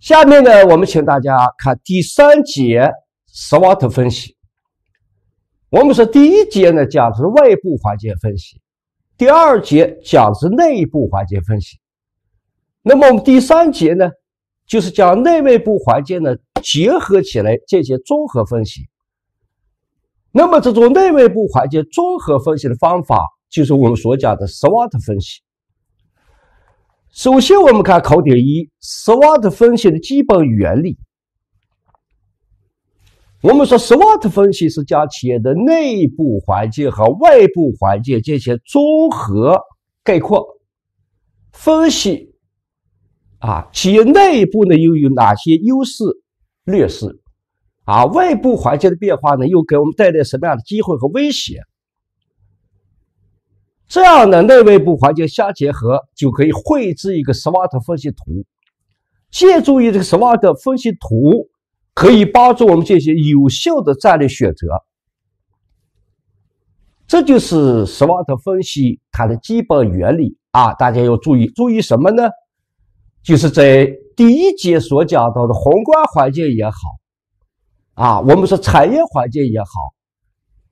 下面呢，我们请大家看第三节 SWOT 分析。我们说第一节呢讲的是外部环境分析，第二节讲的是内部环境分析。那么我们第三节呢，就是讲内外部环境呢结合起来进行综合分析。那么这种内外部环境综合分析的方法，就是我们所讲的 SWOT 分析。首先，我们看考点一：SWOT 分析的基本原理。我们说，SWOT 分析是将企业的内部环境和外部环境进行综合概括分析。啊，企业内部呢，又有哪些优势、劣势？啊，外部环境的变化呢，又给我们带来什么样的机会和威胁？这样的内外部环境相结合，就可以绘制一个 SWOT 分析图。借助于这个 SWOT 分析图，可以帮助我们进行有效的战略选择。这就是 SWOT 分析它的基本原理啊！大家要注意，注意什么呢？就是在第一节所讲到的宏观环境也好，啊，我们说产业环境也好，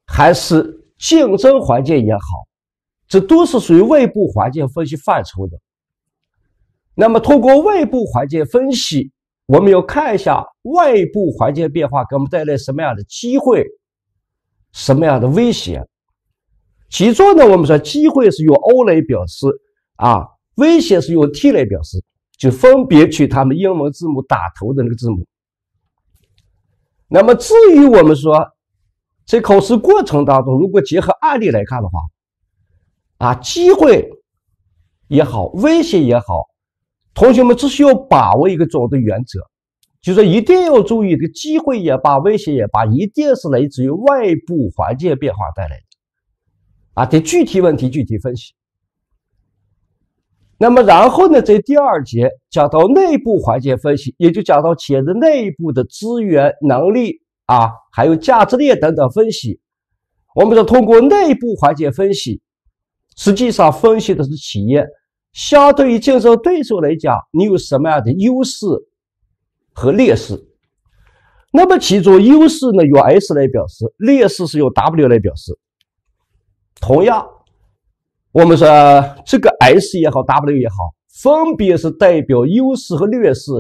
还是竞争环境也好。这都是属于外部环境分析范畴的。那么，通过外部环境分析，我们要看一下外部环境变化给我们带来什么样的机会，什么样的威胁。其中呢，我们说机会是用 O 来表示啊，威胁是用 T 来表示，就分别取他们英文字母打头的那个字母。那么，至于我们说，在考试过程当中，如果结合案例来看的话，啊，机会也好，威胁也好，同学们只需要把握一个总的原则，就是一定要注意，这个机会也罢，威胁也罢，一定是来自于外部环境变化带来的。啊，得具体问题具体分析。那么，然后呢，在第二节讲到内部环境分析，也就讲到企业的内部的资源、能力啊，还有价值链等等分析。我们说通过内部环境分析。实际上分析的是企业相对于竞争对手来讲，你有什么样的优势和劣势？那么其中优势呢，用 S 来表示；劣势是用 W 来表示。同样，我们说这个 S 也好，W 也好，分别是代表优势和劣势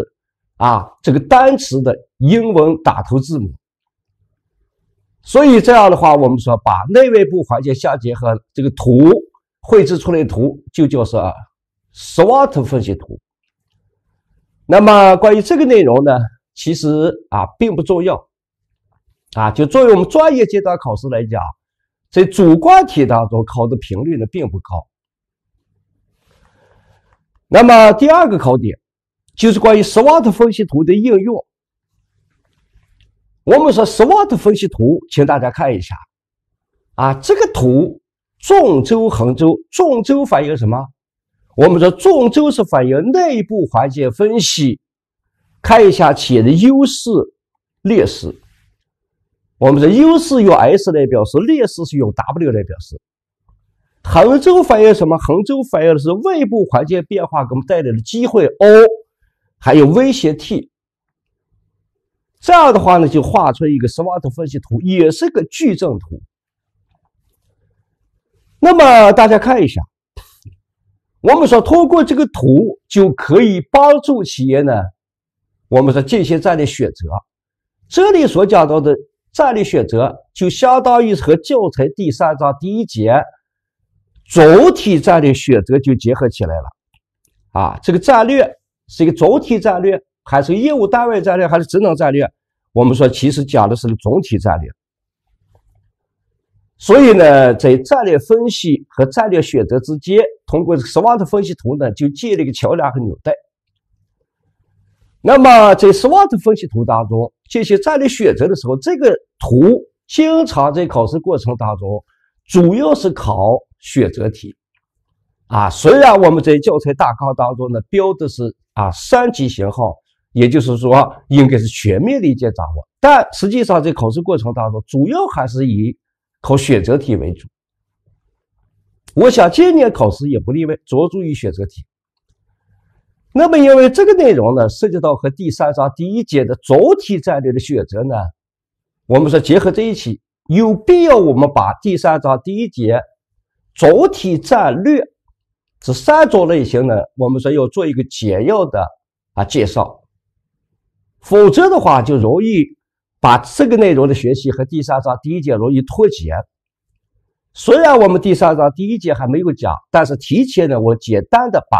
啊，这个单词的英文打头字母。所以这样的话，我们说把内外部环境相结合，这个图。绘制出来图就叫做 SWOT 分析图。那么关于这个内容呢，其实啊并不重要，啊就作为我们专业阶段考试来讲，在主观题当中考的频率呢并不高。那么第二个考点就是关于 SWOT 分析图的应用。我们说 SWOT 分析图，请大家看一下，啊这个图。纵轴、横轴，纵轴反映什么？我们说纵轴是反映内部环境分析，看一下企业的优势、劣势。我们说优势用 S 来表示，劣势是用 W 来表示。横轴反映什么？横轴反映的是外部环境变化给我们带来的机会 O，还有威胁 T。这样的话呢，就画出一个 SWOT 分析图，也是个矩阵图。那么大家看一下，我们说通过这个图就可以帮助企业呢，我们说进行战略选择。这里所讲到的战略选择，就相当于和教材第三章第一节总体战略选择就结合起来了。啊，这个战略是一个总体战略，还是业务单位战略，还是职能战略？我们说其实讲的是个总体战略。所以呢，在战略分析和战略选择之间，通过 SWOT 分析图呢，就建立一个桥梁和纽带。那么，在 SWOT 分析图当中进行战略选择的时候，这个图经常在考试过程当中，主要是考选择题。啊，虽然我们在教材大纲当中呢标的是啊三级型号，也就是说应该是全面理解掌握，但实际上在考试过程当中，主要还是以。考选择题为主，我想今年考试也不例外，着重于选择题。那么，因为这个内容呢，涉及到和第三章第一节的总体战略的选择呢，我们说结合在一起，有必要我们把第三章第一节总体战略这三种类型呢，我们说要做一个简要的啊介绍，否则的话就容易。把这个内容的学习和第三章第一节容易脱节。虽然我们第三章第一节还没有讲，但是提前呢，我简单的把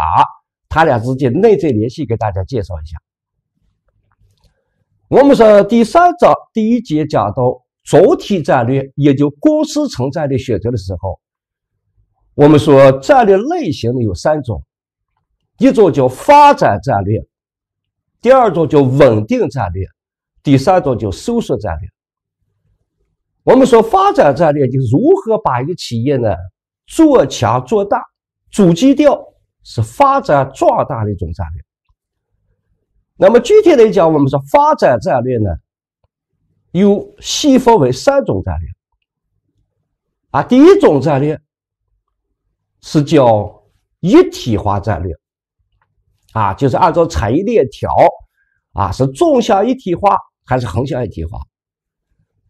他俩之间内在联系给大家介绍一下。我们说第三章第一节讲到总体战略，也就公司层战略选择的时候，我们说战略类型有三种，一种叫发展战略，第二种叫稳定战略。第三种就收缩战略。我们说发展战略就是如何把一个企业呢做强做大，主基调是发展壮大的一种战略。那么具体来讲，我们说发展战略呢，又细分为三种战略啊。第一种战略是叫一体化战略啊，就是按照产业链条啊，是纵向一体化。还是横向一体化。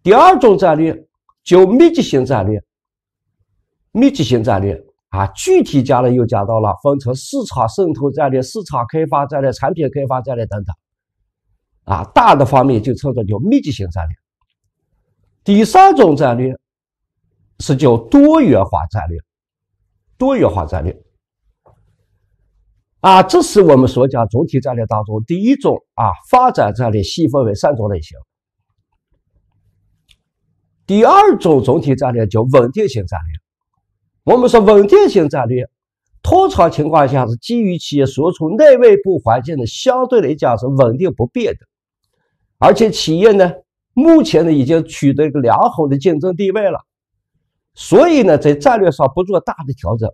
第二种战略叫密集型战略。密集型战略啊，具体讲了又讲到了，分成市场渗透战略、市场开发战略、产品开发战略等等。啊，大的方面就称作叫密集型战略。第三种战略是叫多元化战略。多元化战略。啊，这是我们所讲总体战略当中第一种啊，发展战略细分为三种类型。第二种总体战略叫稳定性战略。我们说稳定性战略，通常情况下是基于企业所处内外部环境的相对来讲是稳定不变的，而且企业呢目前呢已经取得一个良好的竞争地位了，所以呢在战略上不做大的调整。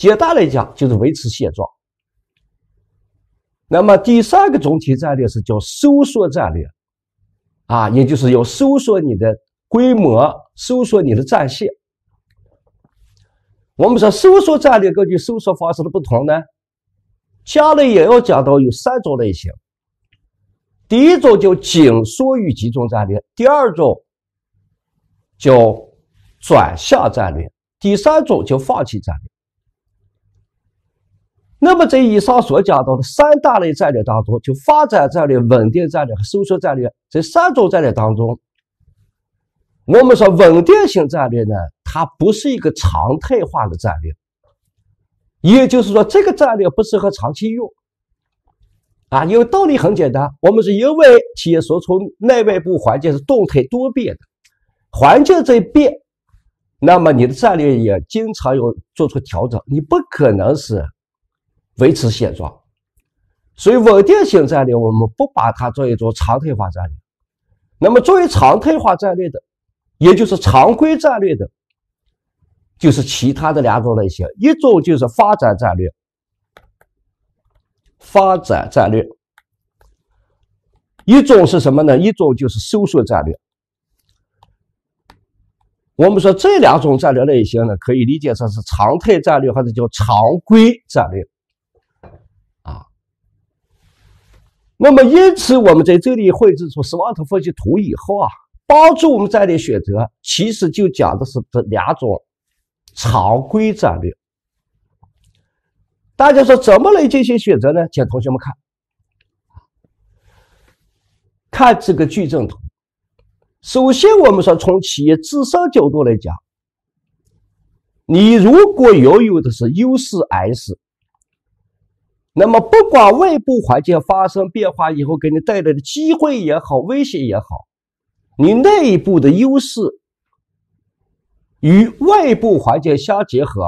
简单来讲就是维持现状。那么第三个总体战略是叫收缩战略，啊，也就是要收缩你的规模，收缩你的战线。我们说收缩战略，根据收缩方式的不同呢，将来也要讲到有三种类型。第一种叫紧缩与集中战略，第二种叫转向战略，第三种叫放弃战略。那么在以上所讲到的三大类战略当中，就发展战略、稳定战略和收缩战略这三种战略当中，我们说稳定性战略呢，它不是一个常态化的战略，也就是说，这个战略不适合长期用。啊，有道理，很简单，我们是因为企业所处内外部环境是动态多变的，环境在变，那么你的战略也经常要做出调整，你不可能是。维持现状，所以稳定性战略我们不把它作为一种常态化战略。那么，作为常态化战略的，也就是常规战略的，就是其他的两种类型。一种就是发展战略，发展战略；一种是什么呢？一种就是收缩战略。我们说这两种战略类型呢，可以理解成是常态战略，或者叫常规战略。那么，因此我们在这里绘制出 SWOT 分析图以后啊，帮助我们战略选择，其实就讲的是这两种常规战略。大家说怎么来进行选择呢？请同学们看，看这个矩阵图。首先，我们说从企业自身角度来讲，你如果拥有的是优势 S。那么，不管外部环境发生变化以后给你带来的机会也好，威胁也好，你内部的优势与外部环境相结合，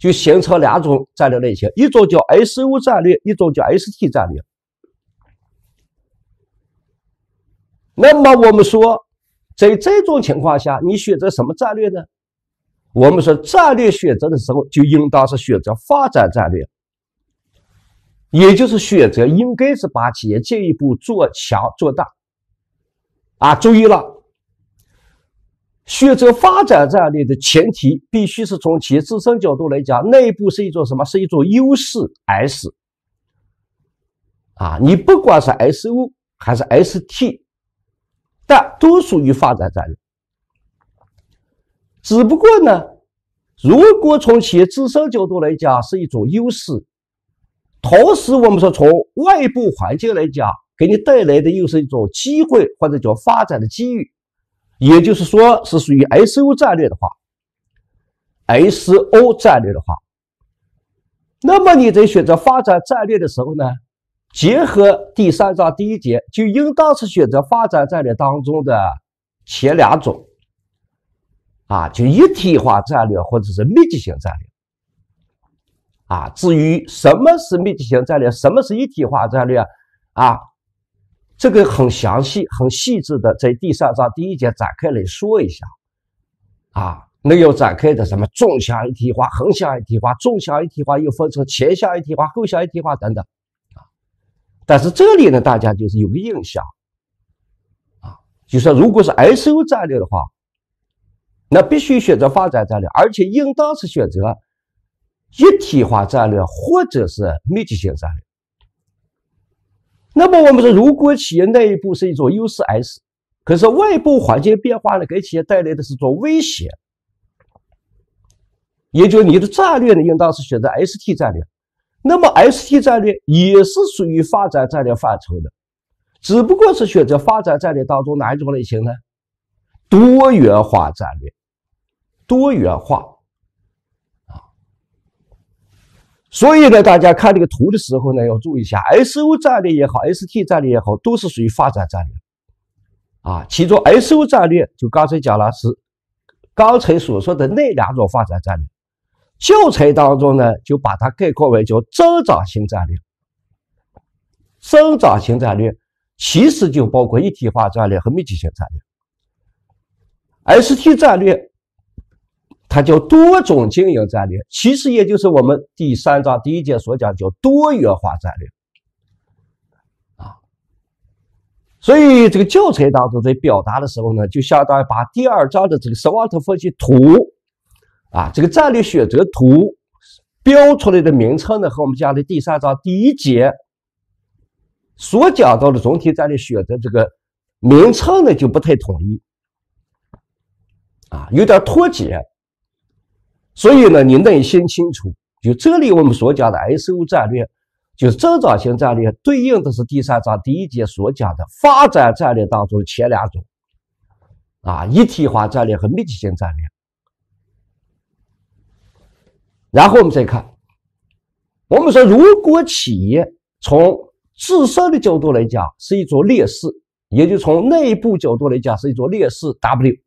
就形成两种战略类型：一种叫 SO 战略，一种叫 ST 战略。那么，我们说，在这种情况下，你选择什么战略呢？我们说，战略选择的时候，就应当是选择发展战略。也就是选择应该是把企业进一步做强做大，啊，注意了，选择发展战略的前提必须是从企业自身角度来讲，内部是一种什么？是一种优势 S，啊，你不管是 SO 还是 ST，但都属于发展战略。只不过呢，如果从企业自身角度来讲，是一种优势。同时，我们说从外部环境来讲，给你带来的又是一种机会，或者叫发展的机遇。也就是说，是属于 SO 战略的话，SO 战略的话，那么你在选择发展战略的时候呢，结合第三章第一节，就应当是选择发展战略当中的前两种，啊，就一体化战略或者是密集型战略。啊，至于什么是密集型战略，什么是一体化战略，啊，这个很详细、很细致的，在第三章第一节展开来说一下。啊，那要展开的什么纵向一体化、横向一体化，纵向一体化又分成前向一体化、后向一体化等等。啊，但是这里呢，大家就是有个印象，啊，就说如果是 SO 战略的话，那必须选择发展战略，而且应当是选择。一体化战略或者是密集型战略。那么我们说，如果企业内部是一种优势 S，可是外部环境变化呢，给企业带来的是种威胁，也就你的战略呢，应当是选择 ST 战略。那么 ST 战略也是属于发展战略范畴的，只不过是选择发展战略当中哪一种类型呢？多元化战略，多元化。所以呢，大家看这个图的时候呢，要注意一下，SO 战略也好，ST 战略也好，都是属于发展战略。啊，其中 SO 战略就刚才讲了是刚才所说的那两种发展战略。教材当中呢，就把它概括为叫增长型战略。增长型战略其实就包括一体化战略和密集型战略。ST 战略。它叫多种经营战略，其实也就是我们第三章第一节所讲叫多元化战略啊。所以这个教材当中在表达的时候呢，就相当于把第二章的这个 SWOT 分析图啊，这个战略选择图标出来的名称呢，和我们讲的第三章第一节所讲到的总体战略选择这个名称呢，就不太统一啊，有点脱节。所以呢，你内心清楚，就这里我们所讲的 S O 战略，就是增长型战略，对应的是第三章第一节所讲的发展战略当中的前两种，啊，一体化战略和密集型战略。然后我们再看，我们说如果企业从自身的角度来讲是一种劣势，也就从内部角度来讲是一种劣势 W。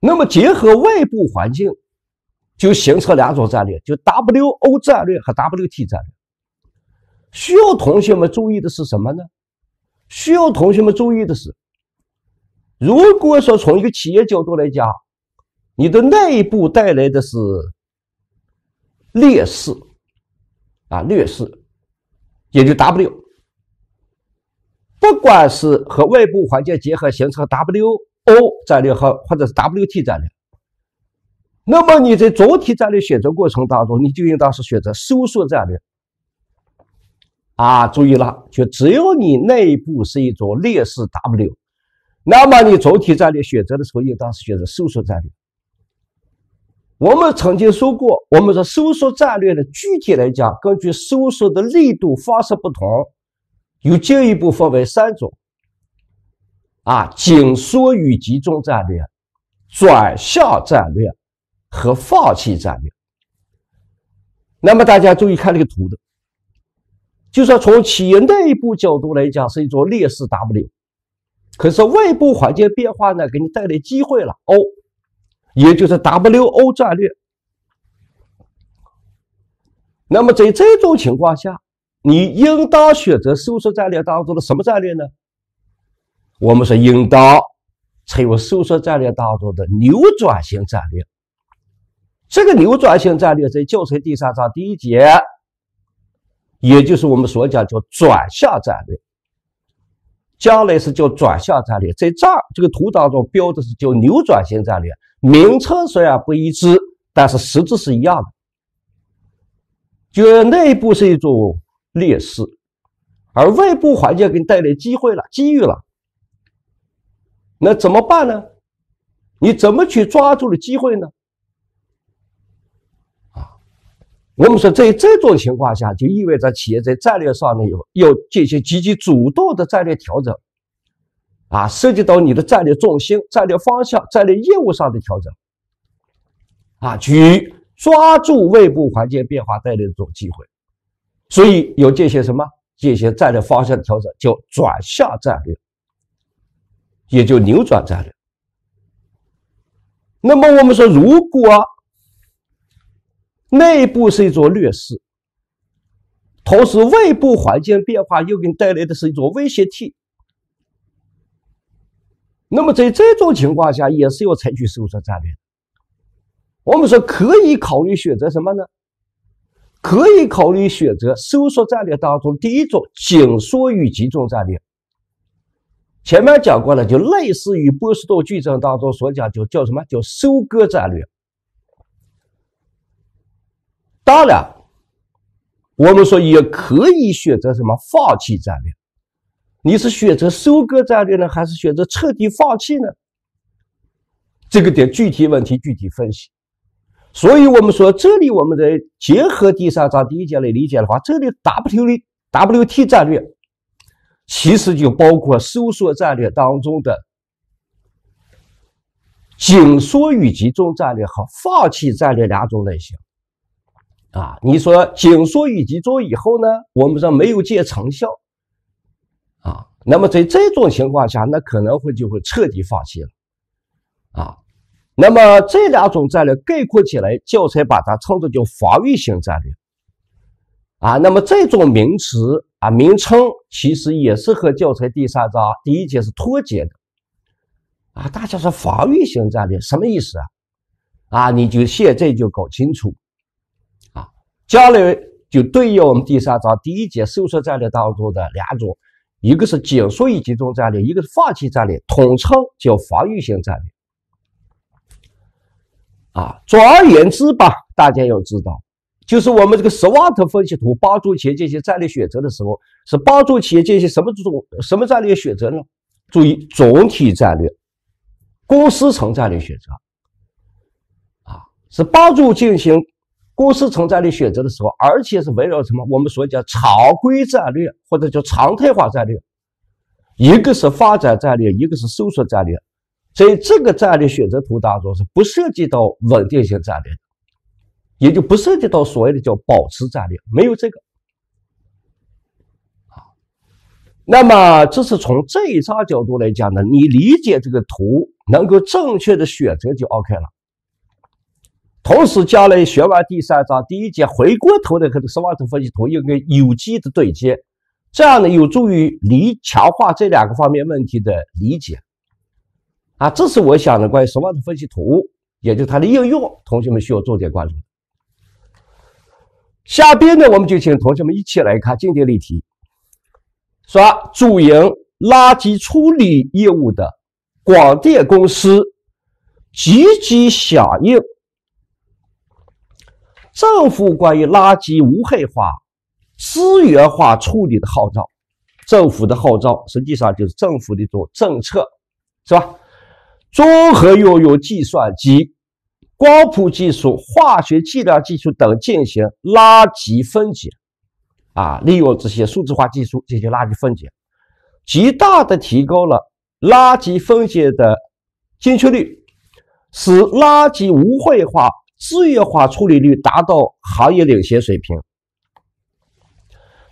那么结合外部环境，就形成两种战略，就 WO 战略和 WT 战略。需要同学们注意的是什么呢？需要同学们注意的是，如果说从一个企业角度来讲，你的内部带来的是劣势，啊劣势，也就 W，不管是和外部环境结合形成 W。O 战略和或者是 WT 战略，那么你在总体战略选择过程当中，你就应当是选择收缩战略啊！注意了，就只有你内部是一种劣势 W，那么你总体战略选择的时候，应当是选择收缩战略。我们曾经说过，我们说收缩战略呢，具体来讲，根据收缩的力度方式不同，又进一步分为三种。啊，紧缩与集中战略、转向战略和放弃战略。那么大家注意看这个图的，就是从企业内部角度来讲是一种劣势 W，可是外部环境变化呢，给你带来机会了 O，也就是 WO 战略。那么在这种情况下，你应当选择收缩战略当中的什么战略呢？我们是应当采用收缩战略当中的扭转型战略。这个扭转型战略在教材第三章第一节，也就是我们所讲叫转向战略。将来是叫转向战略，在这这个图当中标的是叫扭转型战略，名称虽然不一致，但是实质是一样的。就内部是一种劣势，而外部环境给你带来机会了、机遇了。那怎么办呢？你怎么去抓住了机会呢？啊，我们说在这种情况下，就意味着企业在战略上呢有要进行积极主动的战略调整，啊，涉及到你的战略重心、战略方向、战略业务上的调整，啊，去抓住外部环境变化带来的这种机会，所以有进行什么进行战略方向调整，叫转向战略。也就扭转战略。那么我们说，如果内部是一种劣势，同时外部环境变化又给你带来的是一种威胁体，那么在这种情况下，也是要采取收缩战略。我们说，可以考虑选择什么呢？可以考虑选择收缩战略当中第一种紧缩与集中战略。前面讲过了，就类似于波士顿矩阵当中所讲，就叫什么叫收割战略。当然，我们说也可以选择什么放弃战略。你是选择收割战略呢，还是选择彻底放弃呢？这个点具体问题具体分析。所以我们说，这里我们在结合第三章第一节来理解的话，这里 W W T 战略。其实就包括收缩战略当中的紧缩与集中战略和放弃战略两种类型。啊，你说紧缩与集中以后呢，我们说没有见成效。啊，那么在这种情况下，那可能会就会彻底放弃了。啊，那么这两种战略概括起来，教材把它称作叫防御性战略。啊，那么这种名词。名称其实也是和教材第三章第一节是脱节的啊！大家说防御型战略什么意思啊？啊，你就现在就搞清楚啊！将来就对应我们第三章第一节收缩战略当中的两种，一个是紧缩与集中战略，一个是放弃战略，统称叫防御型战略。啊，总而言之吧，大家要知道。就是我们这个 SWOT 分析图帮助企业进行战略选择的时候，是帮助企业进行什么种什么战略选择呢？注意，总体战略、公司层战略选择啊，是帮助进行公司层战略选择的时候，而且是围绕什么？我们所讲常规战略或者叫常态化战略，一个是发展战略，一个是收缩战略。在这个战略选择图当中，是不涉及到稳定性战略的。也就不涉及到所谓的叫保持战略，没有这个。那么这是从这一张角度来讲呢，你理解这个图，能够正确的选择就 OK 了。同时，将来学完第三章第一节，回过头来和这斯瓦特分析图应该有机的对接，这样呢有助于理强化这两个方面问题的理解。啊，这是我想的关于斯瓦特分析图，也就它的应用，同学们需要重点关注。下边呢，我们就请同学们一起来看经典例题。说，主营垃圾处理业务的广电公司，积极响应政府关于垃圾无害化、资源化处理的号召。政府的号召，实际上就是政府的一种政策，是吧？综合运用计算机。光谱技术、化学计量技术等进行垃圾分解，啊，利用这些数字化技术进行垃圾分解，极大的提高了垃圾分解的精确率，使垃圾无害化、资源化处理率达到行业领先水平。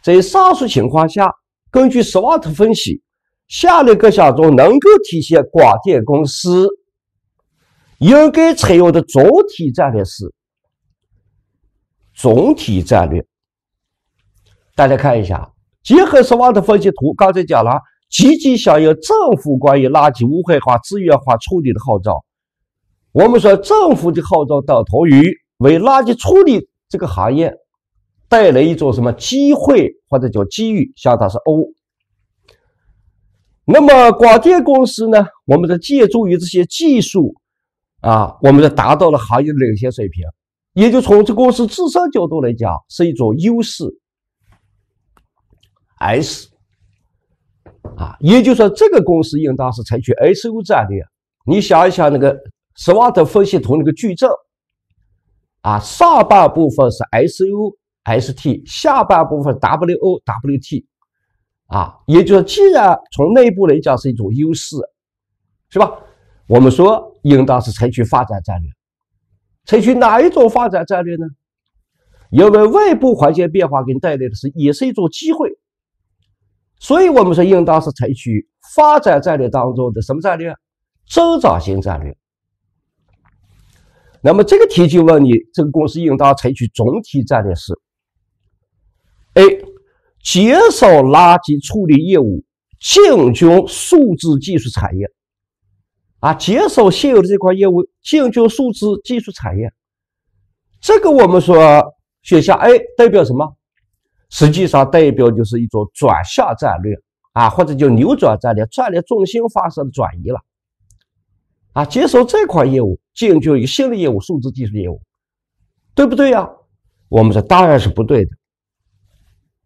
在上述情况下，根据斯瓦特分析，下列各项中能够体现广电公司。应该采用的总体战略是总体战略。大家看一下结合斯沃的分析图，刚才讲了积极响应政府关于垃圾无害化、资源化处理的号召。我们说政府的号召等同于为垃圾处理这个行业带来一种什么机会或者叫机遇，相当是 O。那么广电公司呢？我们的借助于这些技术。啊，我们就达到了行业的领先水平，也就从这公司自身角度来讲是一种优势。S，啊，也就是说这个公司应当是采取 SU 战略。你想一想那个斯瓦特分析图那个矩阵，啊，上半部分是 SUST，下半部分 WOWT，啊，也就是说，既然从内部来讲是一种优势，是吧？我们说。应当是采取发展战略，采取哪一种发展战略呢？因为外部环境变化给你带来的，是也是一种机会，所以我们说应当是采取发展战略当中的什么战略？增长型战略。那么这个题就问你，这个公司应当采取总体战略是：A. 减少垃圾处理业务，进军数字技术产业。啊，接手现有的这块业务，进军数字技术产业，这个我们说选项 A 代表什么？实际上代表就是一种转向战略啊，或者叫扭转战略，战略重心发生转移了啊，接手这块业务，进军一个新的业务，数字技术业务，对不对呀？我们说当然是不对的，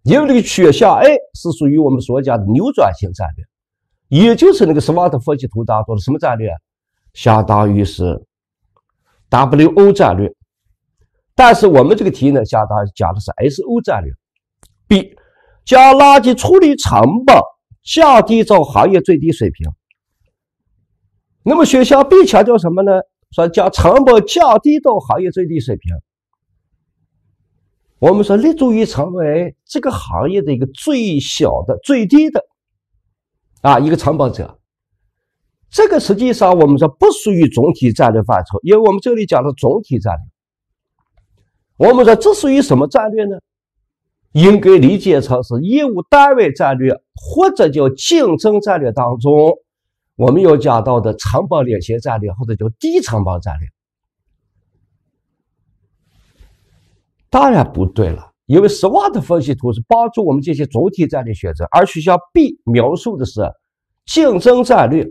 因为这个选项 A 是属于我们所讲的扭转型战略。也就是那个什么的分析图当中的什么战略，相当于是 W O 战略，但是我们这个题呢，相当讲的是 S O 战略。B 将垃圾处理成本降低到行业最低水平。那么选项 B 强调什么呢？说将成本降低到行业最低水平。我们说立足于成为这个行业的一个最小的、最低的。啊，一个承包者，这个实际上我们说不属于总体战略范畴，因为我们这里讲的总体战略，我们说这属于什么战略呢？应该理解成是业务单位战略或者叫竞争战略当中，我们要讲到的承包领先战略或者叫低承包战略，当然不对了。因为 SWOT 分析图是帮助我们进行总体战略选择，而学校 B 描述的是竞争战略，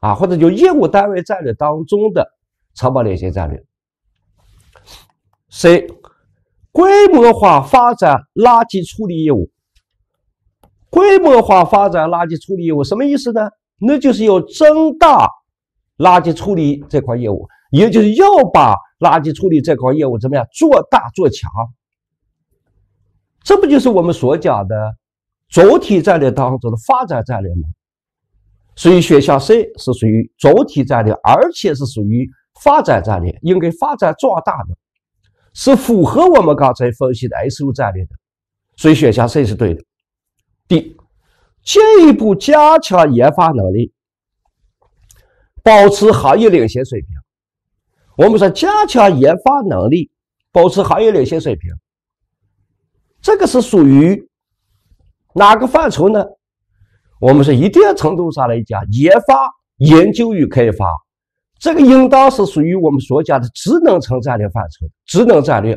啊，或者就业务单位战略当中的成本领先战略。C 规模化发展垃圾处理业务，规模化发展垃圾处理业务什么意思呢？那就是要增大垃圾处理这块业务，也就是要把垃圾处理这块业务怎么样做大做强。这不就是我们所讲的总体战略当中的发展战略吗？所以选项 C 是属于总体战略，而且是属于发展战略，应该发展壮大的是符合我们刚才分析的 S U 战略的，所以选项 C 是对的。D 进一步加强研发能力，保持行业领先水平。我们说加强研发能力，保持行业领先水平。这个是属于哪个范畴呢？我们是一定程度上来讲，研发、研究与开发，这个应当是属于我们所讲的职能层战略范畴。职能战略，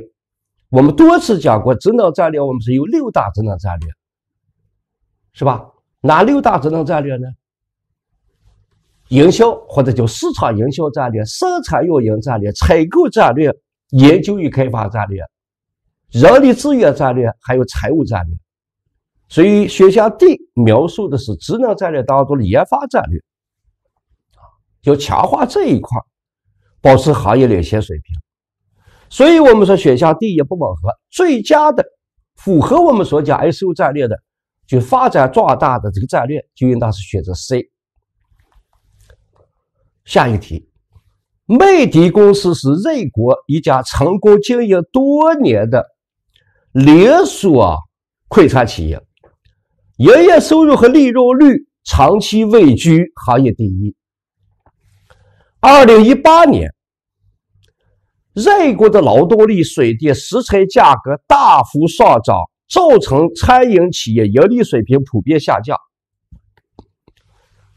我们多次讲过，职能战略，我们是有六大职能战略，是吧？哪六大职能战略呢？营销，或者叫市场营销战略；生产运营战略；采购战略；研究与开发战略。人力资源战略还有财务战略，所以选项 D 描述的是职能战略当中的研发战略，就强化这一块，保持行业领先水平。所以我们说选项 D 也不吻合最佳的，符合我们所讲 s o 战略的，就发展壮大的这个战略就应当是选择 C。下一题，麦迪公司是瑞国一家成功经营多年的。连锁快餐企业营业收入和利润率长期位居行业第一。二零一八年，瑞国的劳动力、水电、食材价格大幅上涨，造成餐饮企业盈利水平普遍下降。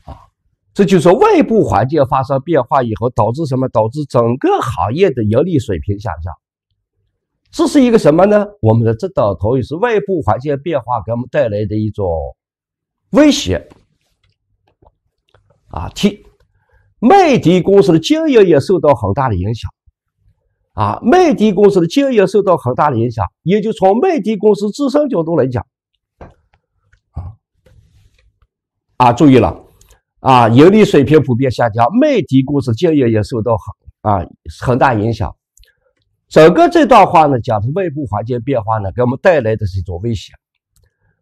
啊，这就是外部环境发生变化以后导致什么？导致整个行业的盈利水平下降。这是一个什么呢？我们的这道题是外部环境变化给我们带来的一种威胁啊。T 麦迪公司的经营也受到很大的影响啊。麦迪公司的经营受到很大的影响，也就从麦迪公司自身角度来讲啊啊，注意了啊，盈利水平普遍下降，麦迪公司经营也受到很啊很大影响。整个这段话呢，讲的外部环境变化呢，给我们带来的是一种威胁。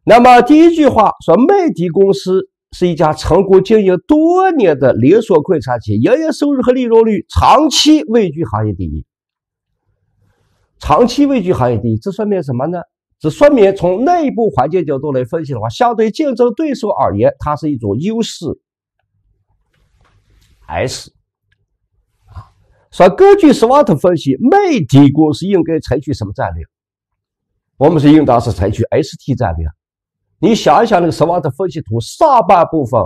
那么第一句话说，麦迪公司是一家成功经营多年的连锁快餐企业，营业收入和利润率长期位居行业第一。长期位居行业第一，这说明什么呢？这说明从内部环境角度来分析的话，相对竞争对手而言，它是一种优势。S。说根据 SWOT 分析，美迪公司应该采取什么战略？我们是应当是采取 ST 战略。你想一想那个 SWOT 分析图上半部分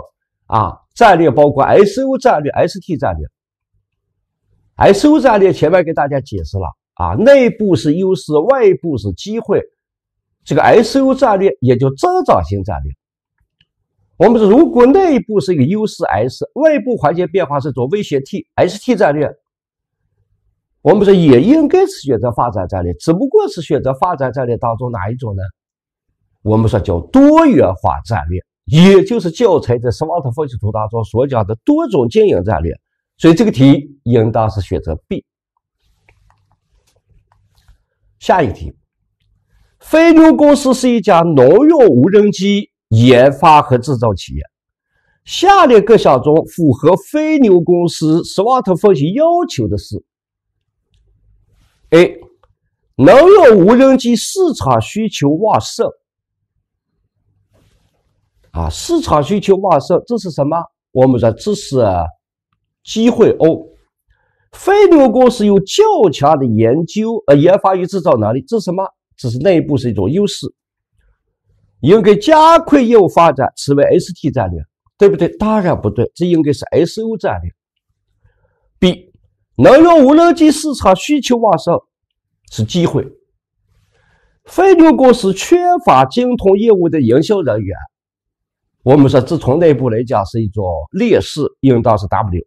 啊，战略包括 SO 战略、ST 战略。SO 战略前面给大家解释了啊，内部是优势，外部是机会，这个 SO 战略也就增长型战略。我们说如果内部是一个优势 S，外部环境变化是做种威胁 T，ST 战略。我们说也应该是选择发展战略，只不过是选择发展战略当中哪一种呢？我们说叫多元化战略，也就是教材在 SWOT 分析图当中所讲的多种经营战略。所以这个题应当是选择 B。下一题，飞牛公司是一家农用无人机研发和制造企业。下列各项中符合飞牛公司 SWOT 分析要求的是？A，能用无人机市场需求旺盛，啊，市场需求旺盛，这是什么？我们说这是机会。O，飞牛公司有较强的研究呃研发与制造能力，这是什么？这是内部是一种优势，应该加快业务发展，此为 ST 战略，对不对？当然不对，这应该是 SO 战略。B。能源无人机市场需求旺盛是机会。飞牛公司缺乏精通业务的营销人员，我们说，自从内部来讲是一种劣势，应当是 W。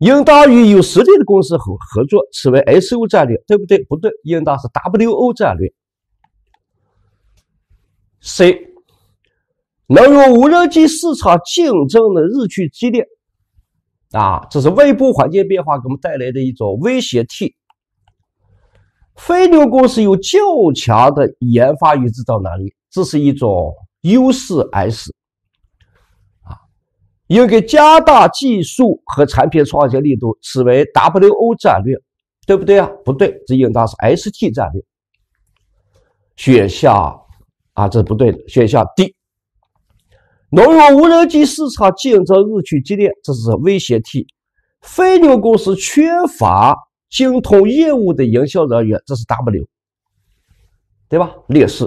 应当与有实力的公司合合作，此为 SO 战略，对不对？不对，应当是 WO 战略。C。能源无人机市场竞争的日趋激烈。啊，这是外部环境变化给我们带来的一种威胁 T。飞牛公司有较强的研发与制造能力，这是一种优势 S。啊，应该加大技术和产品创新力度，此为 WO 战略，对不对啊？不对，这应当是 ST 战略。选项啊，这不对的，选项 D。农用无人机市场竞争日趋激烈，这是威胁 T。飞牛公司缺乏精通业务的营销人员，这是 W，对吧？劣势，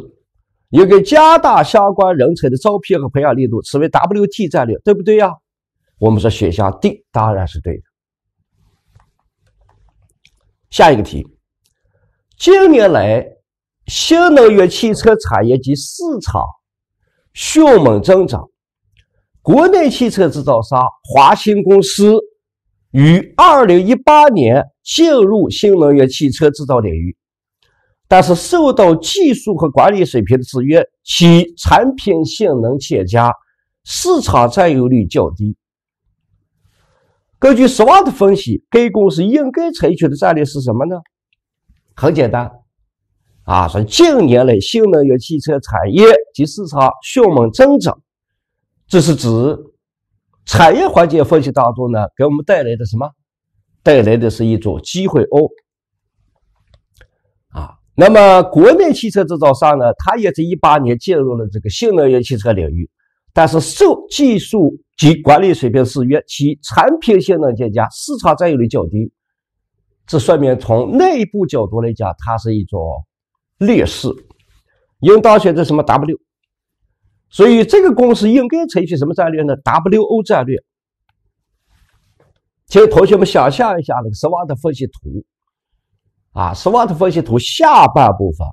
应该加大相关人才的招聘和培养力度，此为 WT 战略，对不对呀？我们说选项 D 当然是对的。下一个题，近年来新能源汽车产业及市场迅猛增长。国内汽车制造商华兴公司于二零一八年进入新能源汽车制造领域，但是受到技术和管理水平的制约，其产品性能欠佳，市场占有率较低。根据 SWOT 分析，该公司应该采取的战略是什么呢？很简单，啊，说近年来新能源汽车产业及市场迅猛增长。这是指产业环节分析当中呢，给我们带来的什么？带来的是一种机会哦。啊，那么国内汽车制造商呢，它也在一八年进入了这个新能源汽车领域，但是受技术及管理水平制约，其产品性能不佳，市场占有率较低。这说明从内部角度来讲，它是一种劣势，应当选择什么 W？所以这个公司应该采取什么战略呢？WO 战略，请同学们想象一下那个 SWOT 分析图，啊，SWOT 分析图下半部分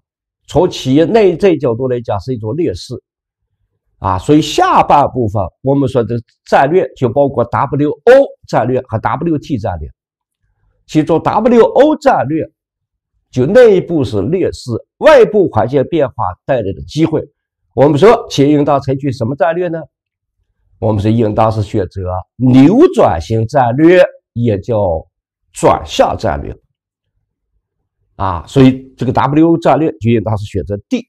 从企业内在角度来讲是一种劣势，啊，所以下半部分我们说的战略就包括 WO 战略和 WT 战略，其中 WO 战略就内部是劣势，外部环境变化带来的机会。我们说企业应当采取什么战略呢？我们是应当是选择扭转型战略，也叫转向战略，啊，所以这个 W 战略就应当是选择 D。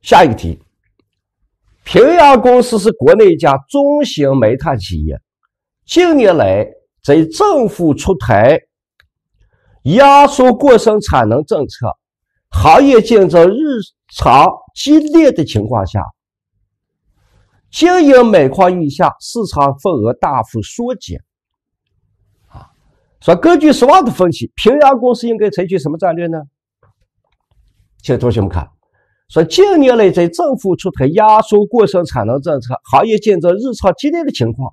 下一个题，平阳公司是国内一家中型煤炭企业，近年来在政府出台压缩过剩产能政策。行业竞争日常激烈的情况下，经营每况愈下，市场份额大幅缩减。啊，说根据十万的分析，平阳公司应该采取什么战略呢？请同学们看，说近年来在政府出台压缩过剩产能政策，行业竞争日常激烈的情况，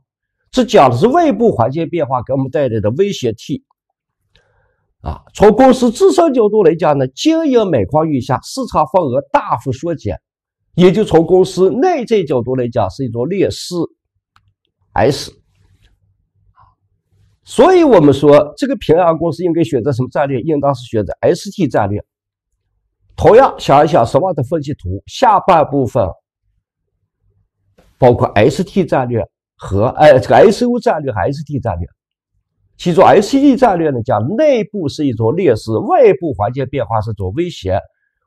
这讲的是外部环境变化给我们带来的威胁 T。啊，从公司自身角度来讲呢，经营每况愈下，市场份额大幅缩减，也就从公司内在角度来讲是一种劣势 S。所以，我们说这个平安公司应该选择什么战略？应当是选择 ST 战略。同样想一想，什么的分析图下半部分，包括 ST 战略和哎这个 s o 战略还是 ST 战略？其中 S D 战略呢，讲内部是一种劣势，外部环境变化是一种威胁，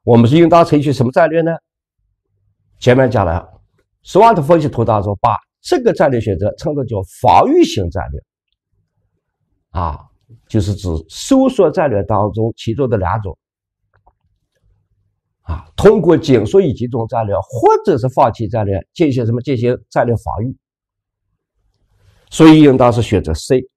我们是应当采取什么战略呢？前面讲了 SWOT 分析图当中，把这个战略选择称作叫防御型战略，啊，就是指收缩战略当中其中的两种，啊，通过紧缩与集中战略或者是放弃战略进行什么进行战略防御，所以应当是选择 C。